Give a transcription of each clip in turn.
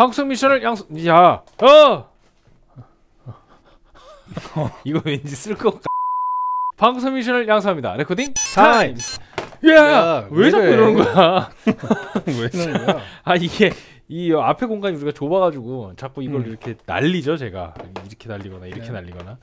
방송 미션을 양수 야 어! 이거 왠지 쓸 것 같... 방송 미션을 양수합니다 레코딩 타임스 야! 왜, 자꾸 그래? 이러는 거야 왜 이러는 거야 아 이게 이 앞에 공간이 우리가 좁아가지고 자꾸 이걸 음. 이렇게 날리죠 제가 이렇게 날리거나 이렇게 네. 날리거나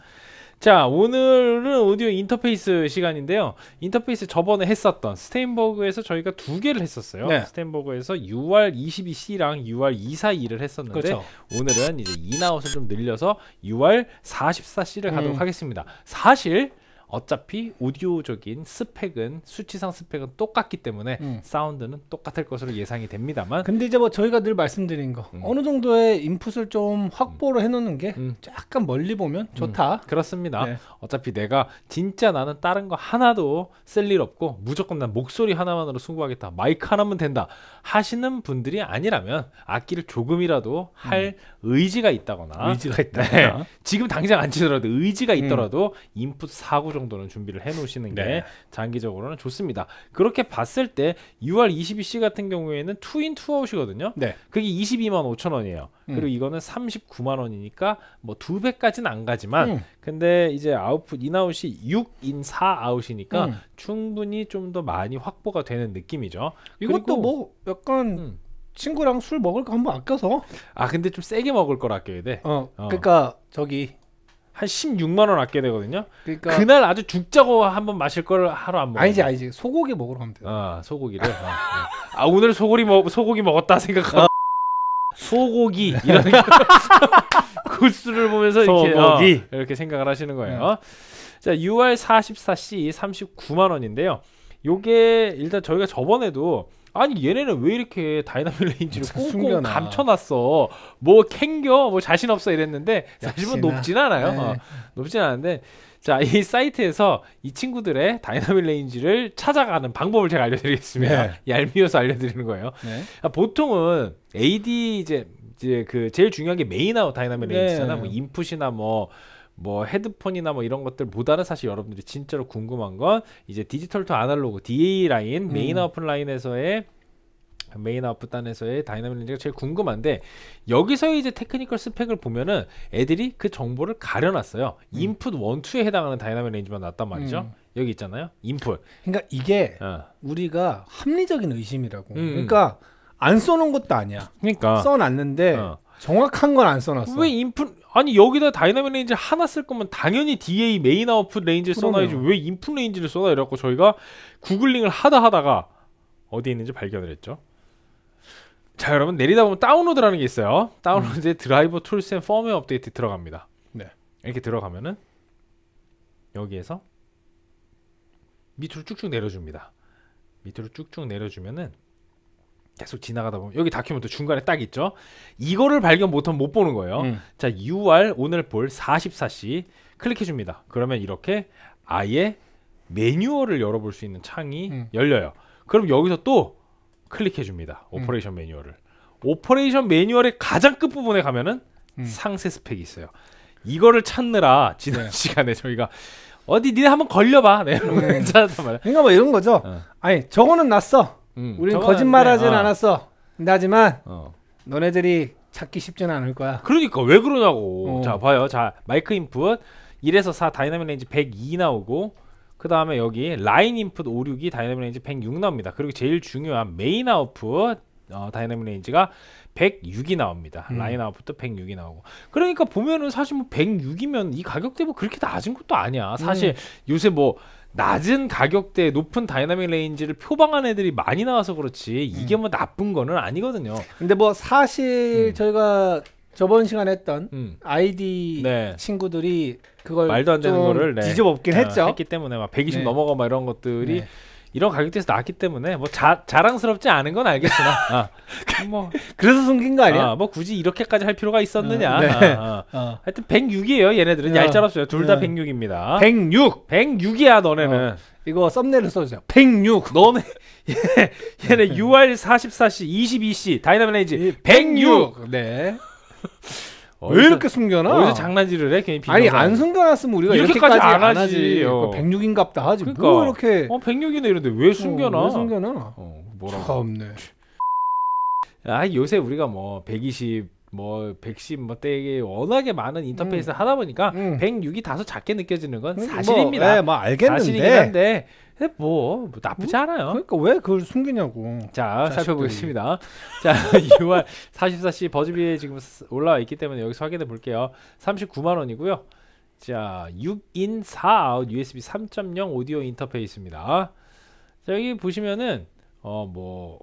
자 오늘은 오디오 인터페이스 시간인데요 인터페이스 저번에 했었던 스테인버그에서 저희가 두 개를 했었어요 네. 스테인버그에서 UR22C랑 UR242를 했었는데 그렇죠. 오늘은 이제 인아웃을 좀 늘려서 UR44C를 가도록 음. 하겠습니다 사실 어차피 오디오적인 스펙은 수치상 스펙은 똑같기 때문에 음. 사운드는 똑같을 것으로 예상이 됩니다만 근데 이제 뭐 저희가 늘 말씀드린 거 음. 어느 정도의 인풋을 좀 확보를 해놓는 게 음. 약간 멀리 보면 음. 좋다 그렇습니다 네. 어차피 내가 진짜 나는 다른 거 하나도 쓸 일 없고 무조건 난 목소리 하나만으로 승부하겠다 마이크 하나면 된다 하시는 분들이 아니라면 악기를 조금이라도 할 음. 의지가 있다거나 의지가 있다 네. 지금 당장 안 치더라도 의지가 음. 있더라도 인풋 사고 정도는 준비를 해놓으시는 게 네. 장기적으로는 좋습니다. 그렇게 봤을 때 6월 22시 같은 경우에는 투인 투아웃이거든요. 네. 그게 22만 5천 원이에요. 음. 그리고 이거는 39만 원이니까 뭐 두 배까지는 안 가지만 음. 근데 이제 아웃풋 인아웃이 6인 4아웃이니까 음. 충분히 좀 더 많이 확보가 되는 느낌이죠. 이것도 뭐 약간 음. 친구랑 술 먹을 거 한번 아껴서 아 근데 좀 세게 먹을 걸 아껴야 돼. 어, 어. 그러니까 저기 한 16만 원 아껴야 되거든요. 그러니까 그날 아주 죽자고 한번 마실 걸 하루 안 먹어. 아니지 아니지 소고기 먹으러 가면 돼. 아 소고기를. 아, 네. 아, 오늘 소고기 먹 소고기 먹었다 생각하. 아. 소고기 이런 굴스를 보면서 이렇게 어, 이렇게 생각을 하시는 거예요. 음. 자 UR 44C 39만 원인데요. 요게 일단 저희가 저번에도 아니 얘네는 왜 이렇게 다이나믹 레인지를 꽁꽁 숨겨놔. 감춰놨어 뭐 캥겨 뭐 자신 없어 이랬는데 사실은 높진 않아요 네. 어, 높진 않은데 자 이 사이트에서 이 친구들의 다이나믹 레인지를 찾아가는 방법을 제가 알려드리겠습니다 네. 얄미워서 알려드리는 거예요 네. 아, 보통은 AD 이제 이제 그 제일 중요한 게 메인하고 다이나믹 레인지잖아 네. 뭐 인풋이나 뭐뭐 헤드폰이나 뭐 이런 것들보다는 사실 여러분들이 진짜로 궁금한 건 이제 디지털 투 아날로그 DA 라인 음. 메인 아웃풋 라인에서의 메인 아웃풋 단에서의 다이나믹 렌즈가 제일 궁금한데 여기서 이제 테크니컬 스펙을 보면은 애들이 그 정보를 가려놨어요. 음. 인풋 원투에 해당하는 다이나믹 렌즈만 났단 말이죠. 음. 여기 있잖아요. 인풋. 그러니까 이게 어. 우리가 합리적인 의심이라고. 음. 그러니까 안 써놓은 것도 아니야. 그러니까 써놨는데 어. 정확한 건 안 써놨어. 왜 인풋 아니 여기다 다이나믹 레인지 하나 쓸 거면 당연히 DA 메인 아웃풋 레인지를 써놔야지 왜 인풋 레인지를 써놔 이래갖고 저희가 구글링을 하다 하다가 어디 있는지 발견을 했죠 자 여러분 내리다 보면 다운로드라는 게 있어요 다운로드에 음. 드라이버 툴스 앤 펌웨어 업데이트 들어갑니다 네. 이렇게 들어가면은 여기에서 밑으로 쭉쭉 내려줍니다 밑으로 쭉쭉 내려주면은 계속 지나가다 보면 여기 다큐멘터 중간에 딱 있죠. 이거를 발견 못하면 못 보는 거예요. 음. 자, UR 오늘 볼 44시 클릭해 줍니다. 그러면 이렇게 아예 매뉴얼을 열어볼 수 있는 창이 음. 열려요. 그럼 여기서 또 클릭해 줍니다. 오퍼레이션 음. 매뉴얼을. 오퍼레이션 매뉴얼의 가장 끝 부분에 가면은 음. 상세 스펙이 있어요. 이거를 찾느라 지난 네. 시간에 저희가 어디 니네 한번 걸려봐. 네, 음. 찾았단 말이야. 그러니까 뭐 이런 거죠. 어. 아니 저거는 났어. 음, 우린 거짓말하진 아. 않았어. 근데 하지만 어. 너네들이 찾기 쉽진 않을 거야. 그러니까 왜 그러냐고. 어. 자 봐요. 자 마이크 인풋 1에서 4 다이나믹 레인지 102 나오고 그 다음에 여기 라인 인풋 5, 6이 다이나믹 레인지 106 나옵니다. 그리고 제일 중요한 메인 아웃풋 어, 다이나믹 레인지가 106이 나옵니다. 음. 라인 아웃부터 106이 나오고. 그러니까 보면은 사실 뭐 106이면 이 가격대 뭐 그렇게 낮은 것도 아니야. 사실 음. 요새 뭐 낮은 가격대 높은 다이나믹 레인지를 표방한 애들이 많이 나와서 그렇지 이게 음. 뭐 나쁜 거는 아니거든요. 근데 뭐 사실 음. 저희가 저번 시간에 했던 음. 아이디 네. 친구들이 그걸 말도 안 되는 거를 네. 뒤집어엎긴 아, 했죠. 했기 때문에 막 120 네. 넘어가 막 이런 것들이 네. 이런 가격대에서 나왔기 때문에 뭐 자, 자랑스럽지 않은 건 알겠으나 아, 뭐 그래서 숨긴 거 아니야? 아, 뭐 굳이 이렇게까지 할 필요가 있었느냐? 어, 네. 아, 아, 어. 하여튼 106이에요 얘네들은 어. 얄짤없어요 둘 다 106입니다. 106, 106이야 너네는. 어. 이거 썸네일로 써주세요. 106. 너네 얘, 얘네 UR 44C, 22C, 다이나믹 레인지 106. 106. 네. 어디서, 왜 이렇게 숨겨놔? 어디서 장난질을 해? 괜히 아니 안 숨겨놨으면 우리가 이렇게까지, 이렇게까지 안, 안 하지. 어. 106인갑다 하지. 뭐 그러니까. 뭐 이렇게. 어 106이네 이런데 왜 숨겨놔? 어, 왜 숨겨놔? 어, 뭐라고? 차네아 요새 우리가 뭐 120, 뭐 백신 뭐 되게 워낙에 많은 인터페이스 음. 하다 보니까 음. 106이 다소 작게 느껴지는 건 그러니까 뭐, 사실입니다. 뭐, 예, 뭐 알겠는데. 사실이데 뭐, 뭐 나쁘지 뭐, 않아요. 그러니까 왜 그걸 숨기냐고. 자 자식들이. 살펴보겠습니다. 자 6월 44시 버즈비에 지금 올라와 있기 때문에 여기서 확인해 볼게요. 39만 원이고요. 자 6인 4아웃 USB 3.0 오디오 인터페이스입니다. 자 여기 보시면은 어뭐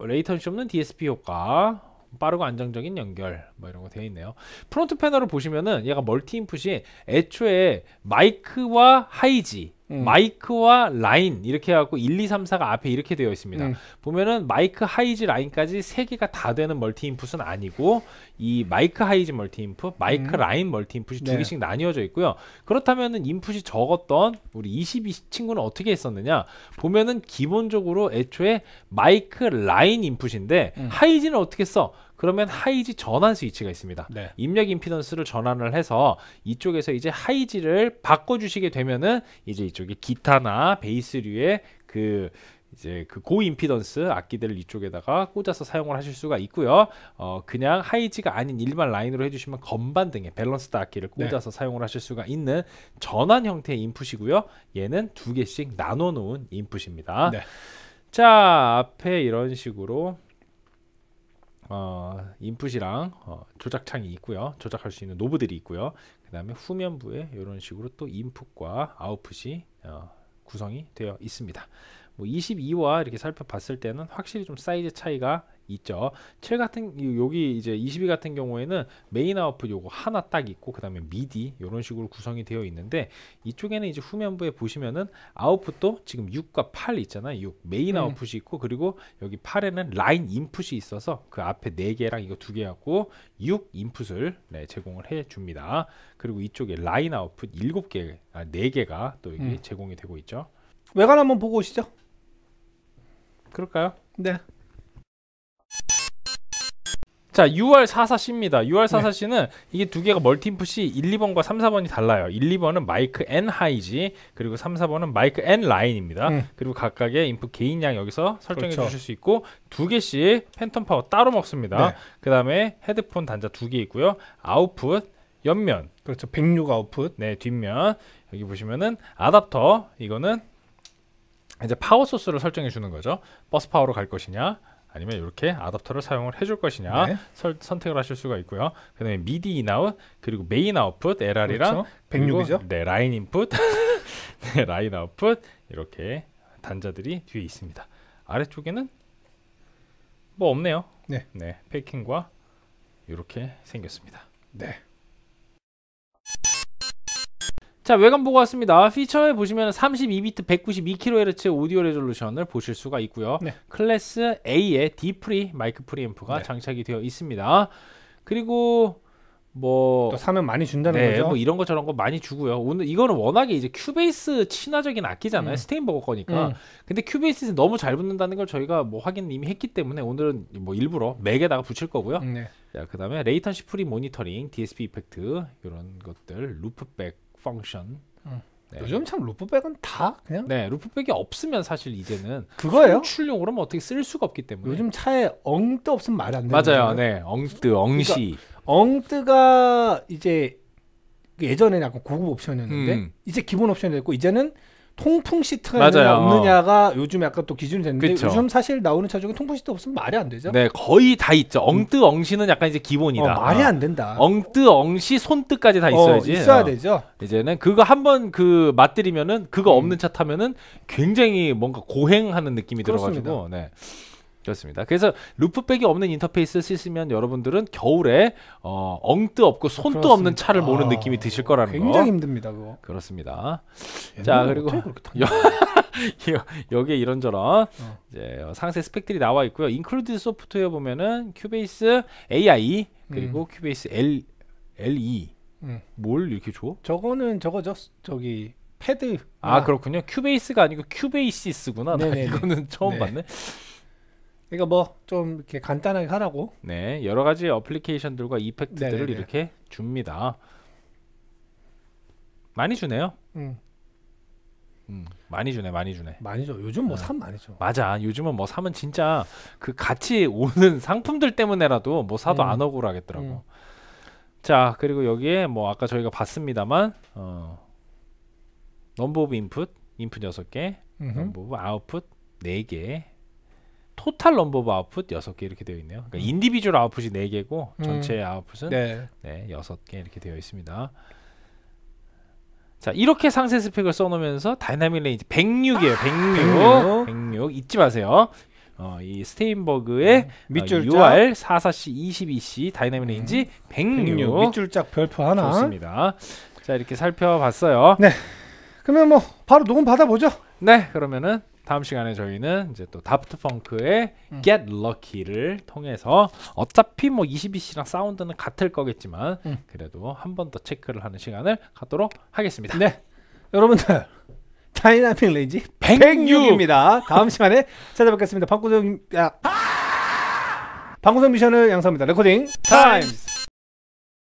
레이턴시 없는 DSP 효과 빠르고 안정적인 연결 뭐 이런 거 되어 있네요. 프론트 패널을 보시면은 얘가 멀티 인풋이 애초에 마이크와 하이지 음. 마이크와 라인 이렇게 해갖고 1, 2, 3, 4가 앞에 이렇게 되어 있습니다. 음. 보면은 마이크 하이즈 라인까지 세 개가 다 되는 멀티 인풋은 아니고 이 마이크 하이즈 멀티 인풋, 마이크 음. 라인 멀티 인풋이 네. 두 개씩 나뉘어져 있고요. 그렇다면은 인풋이 적었던 우리 22 친구는 어떻게 했었느냐? 보면은 기본적으로 애초에 마이크 라인 인풋인데 음. 하이즈는 어떻게 써? 그러면 하이지 전환 스위치가 있습니다. 네. 입력 임피던스를 전환을 해서 이쪽에서 이제 하이지를 바꿔주시게 되면은 이제 이쪽에 기타나 베이스류의 그 이제 그 고임피던스 악기들을 이쪽에다가 꽂아서 사용을 하실 수가 있고요. 어 그냥 하이지가 아닌 일반 라인으로 해주시면 건반 등의 밸런스드 악기를 네. 꽂아서 네. 사용을 하실 수가 있는 전환 형태의 인풋이고요. 얘는 두 개씩 나눠 놓은 인풋입니다. 네. 자 앞에 이런 식으로 어, 인풋이랑 어, 조작창이 있고요. 조작할 수 있는 노브들이 있고요. 그 다음에 후면부에 이런 식으로 또 인풋과 아웃풋이 어, 구성이 되어 있습니다. 뭐 22와 이렇게 살펴봤을 때는 확실히 좀 사이즈 차이가 있죠. 7 같은 여기 이제 22 같은 경우에는 메인 아웃풋 요거 하나 딱 있고 그다음에 미디 이런 식으로 구성이 되어 있는데 이쪽에는 이제 후면부에 보시면은 아웃풋도 지금 6과 8 있잖아요. 6 메인 음. 아웃풋이 있고 그리고 여기 8에는 라인 인풋이 있어서 그 앞에 4개랑 이거 2개갖고6 인풋을 네, 제공을 해 줍니다. 그리고 이쪽에 라인 아웃풋 7개 아 4개가 또 여기 음. 제공이 되고 있죠. 외관 한번 보고 오시죠. 그럴까요? 네. 자, UR44C입니다. UR44C는 네. 이게 두 개가 멀티인풋이 1, 2번과 3, 4번이 달라요. 1, 2번은 마이크 N 하이지, 그리고 3, 4번은 마이크 N 라인입니다. 음. 그리고 각각의 인풋 개인 양 여기서 설정해 그렇죠. 주실 수 있고 두 개씩 팬텀 파워 따로 먹습니다. 네. 그다음에 헤드폰 단자 두 개 있고요. 아웃풋 옆면. 그렇죠. 106 아웃풋. 네, 뒷면. 여기 보시면은 아답터 이거는 이제 파워 소스를 설정해 주는 거죠. 버스 파워로 갈 것이냐, 아니면 이렇게 아답터를 사용을 해줄 것이냐 네. 설, 선택을 하실 수가 있고요. 그다음에 미디 인아웃 그리고 메인 아웃풋 LR이랑 그렇죠. 106이죠. 네 라인 인풋, 네, 라인 아웃풋 이렇게 단자들이 뒤에 있습니다. 아래쪽에는 뭐 없네요. 네, 네 패킹과 이렇게 생겼습니다. 네. 자 외관 보고 왔습니다. 피처에 보시면 32비트 192kHz 오디오 레졸루션을 보실 수가 있고요. 네. 클래스 A의 D 프리 마이크 프리앰프가 네. 장착이 되어 있습니다. 그리고 뭐 사면 많이 준다는 네, 거죠. 뭐 이런 거 저런 거 많이 주고요. 오늘 이거는 워낙에 이제 큐베이스 친화적인 악기잖아요. 음. 스테인버거 거니까. 음. 근데 큐베이스에 너무 잘 붙는다는 걸 저희가 뭐 확인 이미 했기 때문에 오늘은 뭐 일부러 맥에다가 붙일 거고요. 음, 네. 자, 그다음에 레이턴시 프리 모니터링, DSP 이펙트 이런 것들, 루프백 펑션. 음. 네. 요즘 참 루프백은 다 그냥 네 루프백이 없으면 사실 이제는 그거예요 출력으로 뭐 어떻게 쓸 수가 없기 때문에 요즘 차에 엉뜨 없으면 말이 안 되는 맞아요 거잖아요. 네 엉뜨 엉시 그러니까 엉뜨가 이제 예전에 약간 고급 옵션이었는데 음. 이제 기본 옵션이 됐고 이제는 통풍 시트가 있느냐 없느냐가 요즘 약간 또 기준이 됐는데 그쵸. 요즘 사실 나오는 차 중에 통풍 시트 없으면 말이 안 되죠. 네, 거의 다 있죠. 음. 엉뜨 엉시는 약간 이제 기본이다. 어, 말이 안 된다. 엉뜨 엉시 손뜨까지 다 어, 있어야지. 어, 있어야 어. 되죠. 이제는 그거 한번 그 맛들이면은 그거 음. 없는 차 타면은 굉장히 뭔가 고행하는 느낌이 그렇습니다. 들어가지고 네. 그렇습니다. 그래서 루프백이 없는 인터페이스 쓰시면 여러분들은 겨울에 어, 엉뜨 없고 아, 손도 그렇습니다. 없는 차를 모는 아, 느낌이 드실 거라는 굉장히 거. 굉장히 힘듭니다, 그거. 그렇습니다. 자, 그리고 여기에 이런저런 어. 이제 상세 스펙들이 나와 있고요. 인클루드 소프트웨어 보면은 큐베이스 AI 그리고 음. 큐베이스 L LE 음. 뭘 이렇게 줘? 저거는 저거죠. 저기 패드. 아, 아. 그렇군요. 큐베이스가 아니고 큐베이시스구나. 이거는 처음 네. 봤네. 그러니까 뭐 좀 이렇게 간단하게 하라고. 네, 여러 가지 어플리케이션들과 이펙트들을 네네네. 이렇게 줍니다. 많이 주네요. 음. 음, 많이 주네, 많이 주네. 많이 줘. 요즘 뭐삼 네. 많이 줘. 맞아. 요즘은 뭐사은 진짜 그 같이 오는 상품들 때문에라도 뭐 사도 음. 안 억울하겠더라고. 음. 자, 그리고 여기에 뭐 아까 저희가 봤습니다만 어 넘버 오브 인풋, 인풋 여섯 개 넘버 오브 아웃풋 4개, 토탈 넘버 오브 아웃풋 6개 이렇게 되어 있네요. 그러니까 음. 인디비주얼 아웃풋이 4개고 전체 음. 아웃풋은 네. 네, 6개 이렇게 되어 있습니다. 자, 이렇게 상세 스펙을 써 놓으면서 다이나믹 레인지 106이에요. 106. 106. 106. 잊지 마세요. 어, 이 스테인버그의 음. 어, 밑줄짝 어, UR 44C 22C 다이나믹 음. 레인지 음. 106. 106. 밑줄짝 별표 하나. 좋습니다. 자, 이렇게 살펴봤어요. 네. 그러면 뭐 바로 녹음 받아보죠. 네, 그러면은 다음 시간에 저희는 이제 또 다프트 펑크의 음. Get Lucky를 통해서 어차피 뭐2 2시랑 사운드는 같을 거겠지만 음. 그래도 한 번 더 체크를 하는 시간을 갖도록 하겠습니다. 네. 여러분들 다이나믹 레인지 106. 입니다 다음 시간에 찾아뵙겠습니다. 방구정 야. 방구석 미션을 양성합니다. 레코딩 타임스.